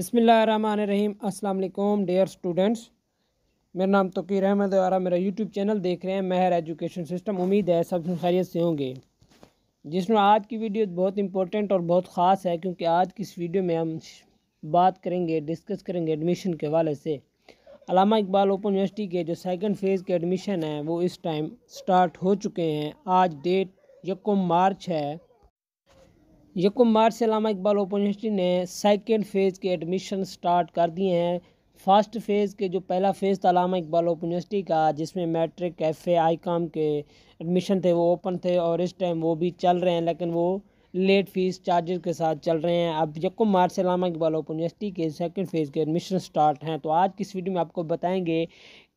बसमीम अल्लाम dear students मेरा नाम तोकीर अहमद और मेरा यूट्यूब चैनल देख रहे हैं महर एजुकेशन सिस्टम उम्मीद है सब खैरियत से होंगे जिसमें आज की वीडियो बहुत इंपॉर्टेंट और बहुत ख़ास है क्योंकि आज की इस वीडियो में हम बात करेंगे डिस्कस करेंगे एडमिशन के हवाले से अलामा इकबाल ओपन यूनिवर्सिटी के जो सेकंड फ़ेज़ के एडमिशन हैं वो इस टाइम स्टार्ट हो चुके हैं आज डेट यको मार्च है यकुम मार्च से लामा इकबाल ओपन यूनिवर्सिटी ने सेकेंड फ़ेज़ के एडमिशन स्टार्ट कर दिए हैं फर्स्ट फ़ेज़ के जो पहला फ़ेज़ था लामा इकबाल ओपन यूनिवर्सिटी का जिसमें मैट्रिक एफ ए आई काम के एडमिशन थे वो ओपन थे और इस टाइम वो भी चल रहे हैं लेकिन वो लेट फीस चार्जेस के साथ चल रहे हैं अब यकुम मार्च से लामा इकबाल ओपन यूनिवर्सिटी के सेकेंड फेज़ के एडमिशन स्टार्ट हैं तो आज की इस वीडियो में आपको बताएँगे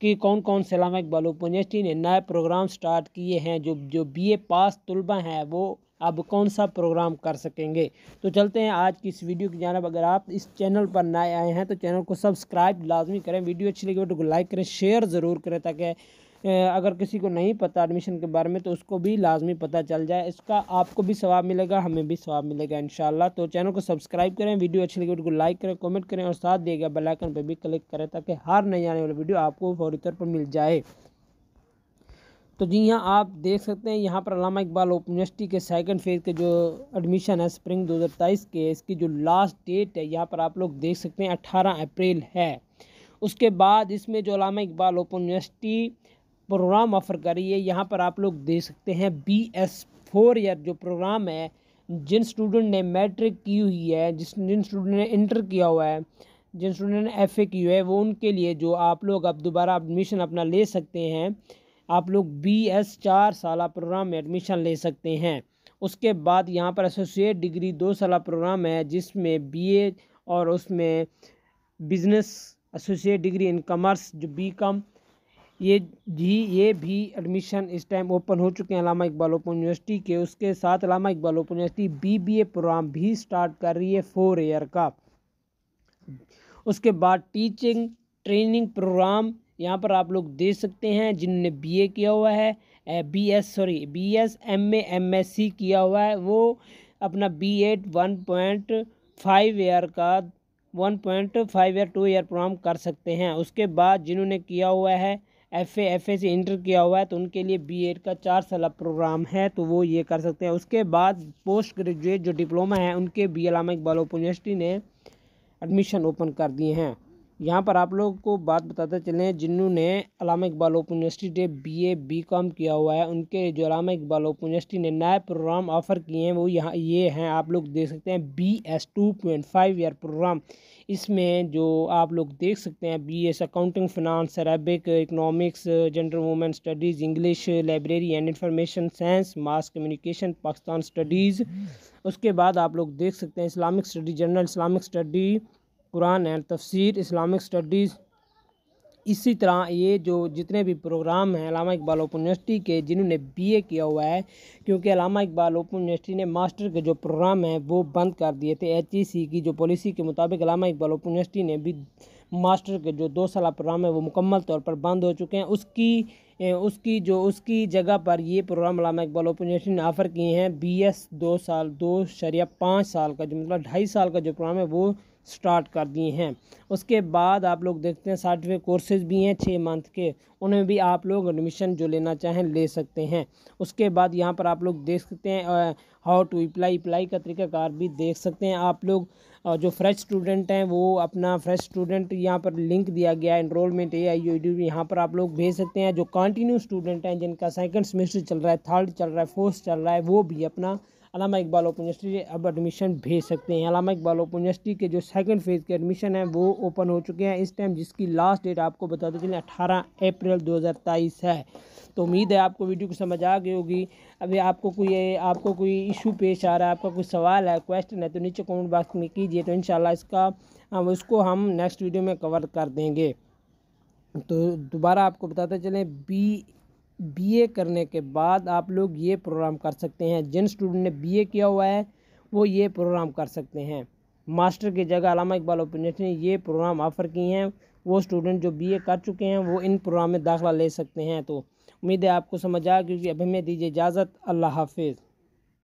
कि कौन कौन से लामा इकबाल ओपन यूनिवर्सिटी ने नए प्रोग्राम स्टार्ट किए हैं जो जो बी ए पास तलबा हैं वो अब कौन सा प्रोग्राम कर सकेंगे तो चलते हैं आज की इस वीडियो की जानब अगर आप इस चैनल पर नए आए हैं तो चैनल को सब्सक्राइब लाजमी करें वीडियो अच्छी लगी वीडियो को तो लाइक करें शेयर ज़रूर करें ताकि अगर किसी को नहीं पता एडमिशन के बारे में तो उसको भी लाजमी पता चल जाए इसका आपको भी स्वाब मिलेगा हमें भी स्वाब मिलेगा इन तो चैनल को सब्सक्राइब करें वीडियो अच्छी लगी वीडियो को तो लाइक करें कमेंट करें और साथ दिए गए बेलाइकन पर भी क्लिक करें ताकि हर नई आने वाली वीडियो आपको फौरी तौर पर मिल जाए तो जी हाँ आप देख सकते हैं यहाँ पर अलामा इकबाल ओपन यूनिवर्सिटी के सेकंड फेज़ के जो एडमिशन है स्प्रिंग दो के इसकी जो लास्ट डेट है यहाँ पर आप लोग देख सकते हैं अट्ठारह अप्रैल है उसके बाद इसमें जो Allama Iqbal open university program offer कर रही है यहाँ पर आप लोग देख सकते हैं बी एस फोर ईयर जो प्रोग्राम है जिन स्टूडेंट ने मैट्रिक की हुई है जिस जिन स्टूडेंट ने इंटर किया हुआ है जिन स्टूडेंट ने एफ ए की हुई है वो उनके लिए जो आप लोग अब दोबारा एडमिशन अपना ले सकते हैं आप लोग बी एस चार साल प्रोग्राम में एडमिशन ले सकते हैं उसके बाद यहाँ पर एसोसिएट डिग्री दो साल प्रोग्राम है जिसमें बीए और उसमें business associate degree in commerce जो बी कॉम ये जी ये भी एडमिशन इस टाइम ओपन हो चुके हैं अलामा इकबाल ओपन यूनिवर्सिटी के उसके साथ Allama Iqbal open university B B A program भी स्टार्ट कर रही है फोर ईयर का उसके बाद टीचिंग ट्रेनिंग प्रोग्राम यहाँ पर आप लोग दे सकते हैं जिनने ए किया हुआ है B S sorry B S M A M S C किया हुआ है वो अपना B ed one point five year का one point five year two year program कर सकते हैं उसके बाद जिन्होंने किया हुआ है एफ ए एफ ए से इंटर किया हुआ है तो उनके लिए बी एड का चार साल प्रोग्राम है तो वो ये कर सकते हैं उसके बाद पोस्ट ग्रेजुएट जो डिप्लोमा है उनके बी एलामा इकबाल ओपन यूनिवर्सिटी ने एडमिशन ओपन कर दिए हैं यहाँ पर आप लोगों को बात बताते चले जिन्होंने अलामा इकबाल ओपन यूनिवर्सिटी डे बी ए बी कॉम किया हुआ है उनके जो अलामा इकबाल ओपन यूनिवर्सिटी ने नए प्रोग्राम ऑफ़र किए हैं वो यहाँ ये हैं आप लोग देख सकते हैं B S two point five year program इसमें जो आप लोग देख सकते हैं B S accounting finance Arabic economics gender women studies English library and information science mass communication Pakistan studies उसके बाद आप लोग देख सकते हैं Islamic study general Islamic study Quran and Tafseer Islamic studies इसी तरह ये जो जितने भी प्रोग्राम हैं अलामा इकबाल ओपन यूनिवर्सिटी के जिन्होंने बीए किया हुआ है क्योंकि अलामा इकबाल ओपन यूनिवर्सिटी ने मास्टर के जो प्रोग्राम हैं वो बंद कर दिए थे सी e की जो पॉलिसी के मुताबिक अलामा इकबाल ओपन यूनिवर्सिटी ने भी मास्टर के जो दो साल प्रोग्राम है वो मुकम्मल तौर पर बंद हो चुके हैं उसकी उसकी जो उसकी जगह पर ये program Allama Iqbal open university ने ऑफ़र किए हैं बी एस दो साल दो शरिया पाँच साल का जो मतलब ढाई साल का जो प्रोग्राम है वो स्टार्ट कर दिए हैं उसके बाद आप लोग देखते हैं सर्टिफिकेट कोर्सेज भी हैं छः मंथ के उनमें भी आप लोग एडमिशन जो लेना चाहें ले सकते हैं उसके बाद यहाँ पर आप लोग देख सकते हैं हाउ टू अप्लाई अप्लाई का तरीकाकार भी देख सकते हैं आप लोग जो फ्रेश स्टूडेंट हैं वो अपना फ्रेश स्टूडेंट यहाँ पर लिंक दिया गया है इनरोलमेंट ए आई यू यहाँ पर आप लोग भेज सकते हैं जो कंटिन्यू स्टूडेंट हैं जिनका सेकंड सेमेस्टर चल रहा है थर्ड चल रहा है फोर्थ चल रहा है वो भी अपना अलामा इकबाल ओपन यूनिवर्सिटी से अब एडमिशन भेज सकते हैं अलामा इकबाल ओपन यूनिवर्सिटी के जो सेकंड फेज़ के एडमिशन है वो ओपन हो चुके हैं इस टाइम जिसकी लास्ट डेट आपको बताते चलें अठारह अप्रैल दो है तो उम्मीद है आपको वीडियो को समझ आ गई होगी अभी आपको कोई आपको कोई इशू पेश आ रहा है आपका कोई सवाल है क्वेश्चन है तो नीचे कॉमेंट बॉक्स में कीजिए तो इन इसका हम उसको हम नेक्स्ट वीडियो में कवर कर देंगे तो दोबारा आपको बताते चलें बी बीए करने के बाद आप लोग ये प्रोग्राम कर सकते हैं जिन स्टूडेंट ने बीए किया हुआ है वो ये प्रोग्राम कर सकते हैं मास्टर की जगह अलामा इकबाल ओपनियस ने ये प्रोग्राम ऑफ़र किए हैं वो स्टूडेंट जो बीए कर चुके हैं वो इन प्रोग्राम में दाखिला ले सकते हैं तो उम्मीद है आपको समझ आया क्योंकि अभी हमें दीजिए इजाज़त अल्लाह हाफिज़